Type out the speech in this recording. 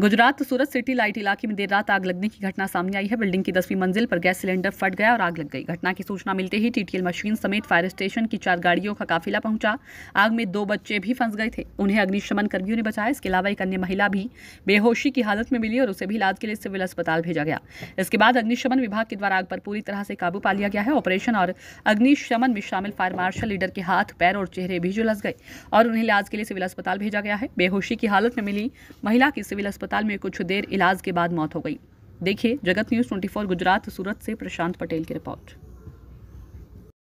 गुजरात सूरत city light इलाके में देर रात आग लगने की घटना सामने आई है बिल्डिंग की दसवीं मंजिल पर गैस सिलेंडर फट गया और आग लग गई घटना की सूचना मिलते ही टीटीएल मशीन समेत फायर स्टेशन की चार गाड़ियों का काफिला पहुंचा आग में दो बच्चे भी फंस गए थे उन्हें अग्निशमन कर्मियों ने बचाया इसके अलावा एक अन्य महिला भी बेहोशी की हालत में मिली और उसे भी इलाज के लिए सिविल अस्पताल भेजा गया इसके बाद अग्निशमन विभाग के द्वारा आग पर पूरी तरह से काबू पा लिया गया है ऑपरेशन और अग्निशमन में शामिल फायर मार्शल लीडर के हाथ पैर और चेहरे भी झुलस गए और उन्हें इलाज के लिए सिविल अस्पताल भेजा गया है बेहोशी की हालत में मिली महिला की सिविल अस्पताल अस्पताल में कुछ देर इलाज के बाद मौत हो गई देखिए जगत न्यूज़ 24 गुजरात सूरत से प्रशांत पटेल की रिपोर्ट